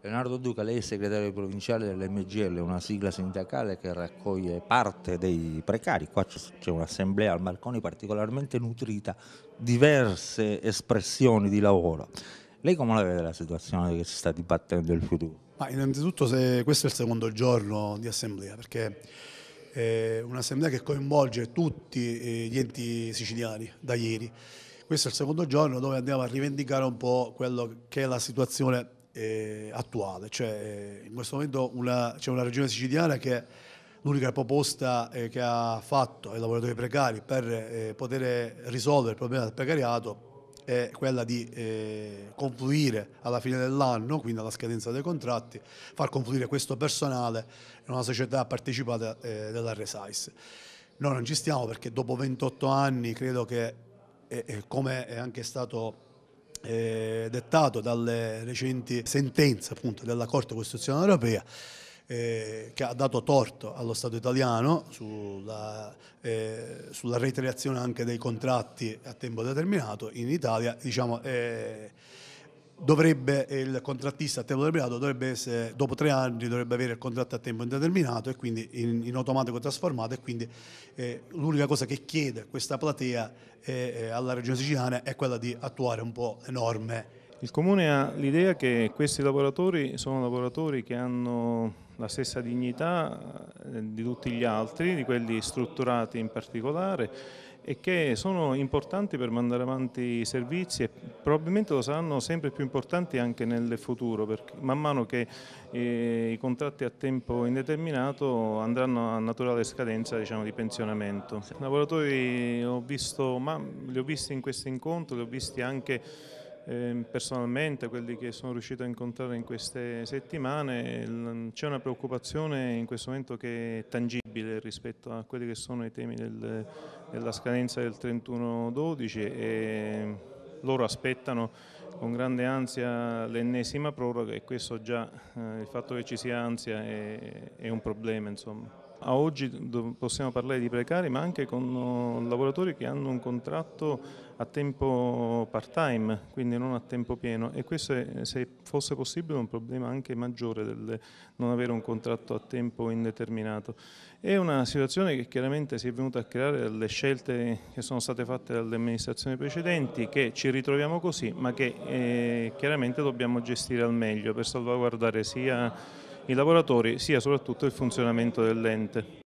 Leonardo Duca, lei è segretario provinciale dell'MGL, una sigla sindacale che raccoglie parte dei precari. Qua c'è un'assemblea al Marconi particolarmente nutrita, diverse espressioni di lavoro. Lei come la vede la situazione che si sta dibattendo il futuro? Ma innanzitutto questo è il secondo giorno di assemblea, perché è un'assemblea che coinvolge tutti eh, gli enti siciliani da ieri. Questo è il secondo giorno dove andiamo a rivendicare un po' quello che è la situazione eh, attuale. Cioè, eh, in questo momento c'è una regione siciliana che l'unica proposta eh, che ha fatto ai lavoratori precari per eh, poter risolvere il problema del precariato è quella di eh, confluire alla fine dell'anno, quindi alla scadenza dei contratti, far confluire questo personale in una società partecipata eh, della Resais. Noi non ci stiamo perché dopo 28 anni credo che, come è anche stato eh, dettato dalle recenti sentenze appunto, della Corte Costituzionale Europea eh, che ha dato torto allo Stato italiano sulla, eh, sulla reiterazione anche dei contratti a tempo determinato in Italia, diciamo, eh, dovrebbe il contrattista a tempo determinato dovrebbe essere dopo tre anni dovrebbe avere il contratto a tempo indeterminato e quindi in, in automatico trasformato e quindi eh, l'unica cosa che chiede questa platea eh, eh alla regione siciliana è quella di attuare un po' le norme il Comune ha l'idea che questi lavoratori sono lavoratori che hanno la stessa dignità eh, di tutti gli altri, di quelli strutturati in particolare e che sono importanti per mandare avanti i servizi e probabilmente lo saranno sempre più importanti anche nel futuro, perché man mano che eh, i contratti a tempo indeterminato andranno a naturale scadenza diciamo, di pensionamento. I lavoratori ho visto, ma, li ho visti in questo incontro, li ho visti anche Ehm, personalmente, quelli che sono riuscito a incontrare in queste settimane, c'è una preoccupazione in questo momento che è tangibile rispetto a quelli che sono i temi del, della scadenza del 31-12 e loro aspettano con grande ansia l'ennesima proroga e questo già, eh, il fatto che ci sia ansia è, è un problema insomma. A oggi possiamo parlare di precari ma anche con eh, lavoratori che hanno un contratto a tempo part time, quindi non a tempo pieno e questo è, se fosse possibile un problema anche maggiore del non avere un contratto a tempo indeterminato. È una situazione che chiaramente si è venuta a creare dalle scelte che sono state fatte dalle amministrazioni precedenti che ci ritroviamo così ma che e chiaramente dobbiamo gestire al meglio per salvaguardare sia i lavoratori sia soprattutto il funzionamento dell'ente.